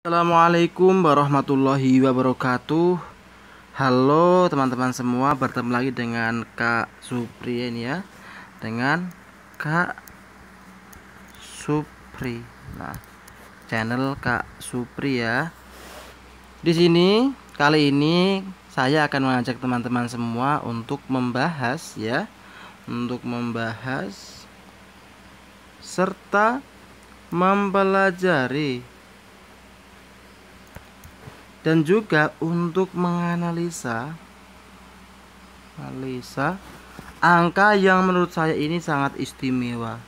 Assalamualaikum warahmatullahi wabarakatuh Halo teman-teman semua bertemu lagi dengan Kak Supri ya Dengan Kak Supri Nah channel Kak Supri ya Di sini kali ini saya akan mengajak teman-teman semua untuk membahas ya Untuk membahas serta mempelajari dan juga untuk menganalisa analisa angka yang menurut saya ini sangat istimewa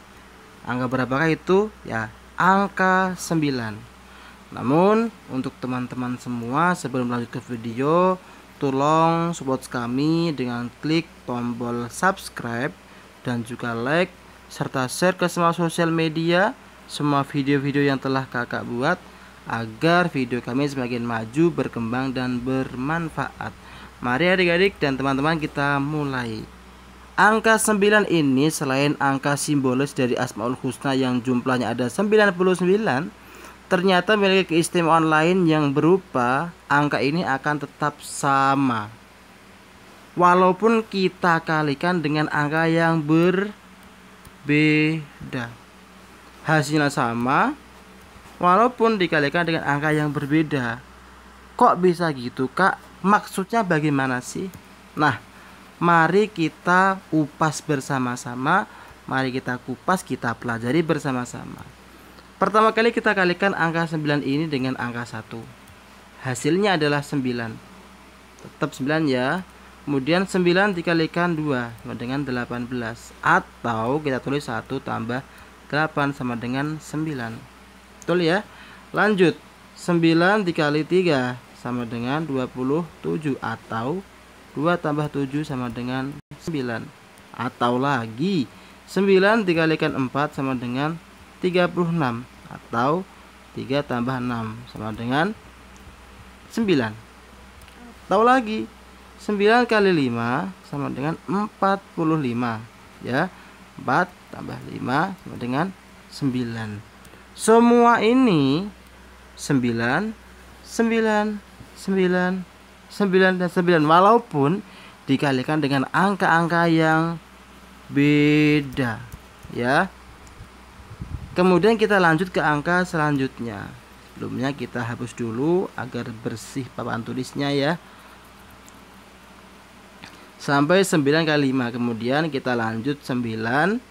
angka berapakah itu ya angka 9 namun untuk teman-teman semua sebelum lanjut ke video tolong support kami dengan klik tombol subscribe dan juga like serta share ke semua sosial media semua video-video yang telah kakak buat agar video kami semakin maju, berkembang, dan bermanfaat. Mari adik-adik dan teman-teman kita mulai. Angka 9 ini selain angka simbolis dari Asmaul Husna yang jumlahnya ada 99, ternyata memiliki keistimewaan lain yang berupa angka ini akan tetap sama. Walaupun kita kalikan dengan angka yang berbeda. Hasilnya sama, walaupun dikalikan dengan angka yang berbeda. Kok bisa gitu, Kak? Maksudnya bagaimana sih? Nah, mari kita upas bersama-sama. Mari kita kupas, kita pelajari bersama-sama. Pertama kali kita kalikan angka 9 ini dengan angka 1. Hasilnya adalah 9. Tetap 9 ya. Kemudian 9 dikalikan 2 sama dengan 18 Atau kita tulis 1 tambah 8 sama dengan 9 Betul ya? Lanjut. 9 dikali 3 sama dengan 27 atau 2 tambah 7 sama dengan 9. Atau lagi 9 dikalikan 4 sama dengan 36 atau 3 tambah 6 sama dengan 9 atau lagi 9 kali 5 sama dengan 45 ya 4 tambah 5 sama dengan 9 semua ini 9 9 9 9 dan 9 walaupun dikalikan dengan angka-angka yang beda ya. Kemudian kita lanjut ke angka selanjutnya. Sebelumnya kita hapus dulu agar bersih papan tulisnya ya. Sampai 9 kali 5. Kemudian kita lanjut 9 9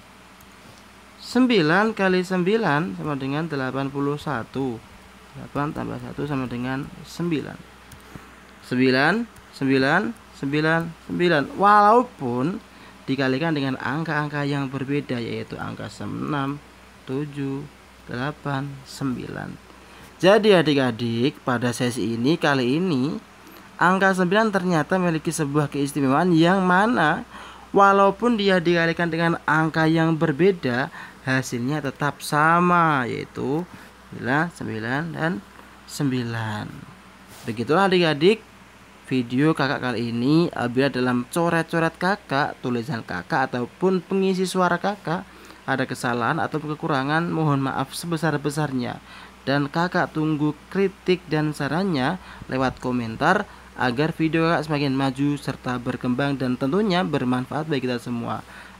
9 kali 9 sama dengan 81 8 tambah 1 sama dengan 9 9 9 9 9 walaupun dikalikan dengan angka-angka yang berbeda yaitu angka 6 7 8 9 jadi adik-adik pada sesi ini kali ini angka 9 ternyata memiliki sebuah keistimewaan yang mana walaupun dia dikalikan dengan angka yang berbeda hasilnya tetap sama yaitu 9, 9 dan 9 begitulah adik-adik video kakak kali ini apabila dalam coret-coret kakak tulisan kakak ataupun pengisi suara kakak ada kesalahan atau kekurangan mohon maaf sebesar-besarnya dan kakak tunggu kritik dan sarannya lewat komentar agar video kakak semakin maju serta berkembang dan tentunya bermanfaat bagi kita semua